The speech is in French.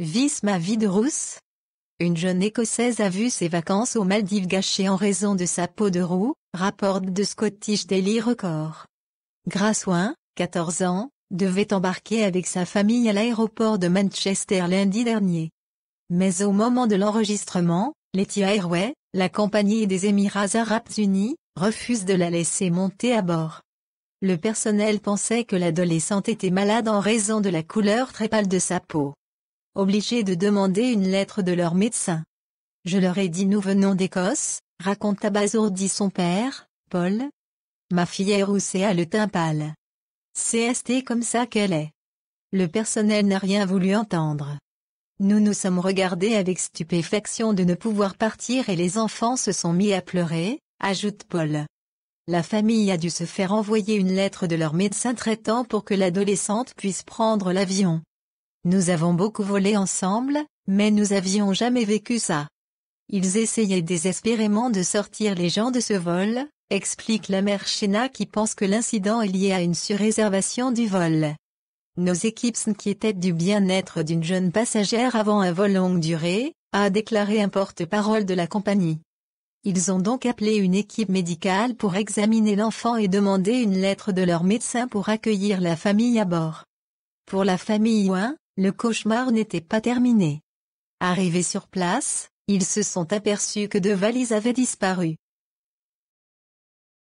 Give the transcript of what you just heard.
Vis ma vie de rousse Une jeune écossaise a vu ses vacances aux Maldives gâchées en raison de sa peau de roue, rapporte de Scottish Daily Record. Grassoin, 14 ans, devait embarquer avec sa famille à l'aéroport de Manchester lundi dernier. Mais au moment de l'enregistrement, Letty Airways, la compagnie des Émirats Arabes Unis, refuse de la laisser monter à bord. Le personnel pensait que l'adolescente était malade en raison de la couleur très pâle de sa peau obligés de demander une lettre de leur médecin. Je leur ai dit nous venons d'Écosse, raconte abasourdi son père, Paul. Ma fille est roussée à le teint pâle. est comme ça qu'elle est. Le personnel n'a rien voulu entendre. Nous nous sommes regardés avec stupéfaction de ne pouvoir partir et les enfants se sont mis à pleurer, ajoute Paul. La famille a dû se faire envoyer une lettre de leur médecin traitant pour que l'adolescente puisse prendre l'avion. Nous avons beaucoup volé ensemble, mais nous avions jamais vécu ça. Ils essayaient désespérément de sortir les gens de ce vol, explique la mère Shena qui pense que l'incident est lié à une surréservation du vol. Nos équipes s'inquiétaient du bien-être d'une jeune passagère avant un vol longue durée, a déclaré un porte-parole de la compagnie. Ils ont donc appelé une équipe médicale pour examiner l'enfant et demander une lettre de leur médecin pour accueillir la famille à bord. Pour la famille le cauchemar n'était pas terminé. Arrivés sur place, ils se sont aperçus que deux valises avaient disparu.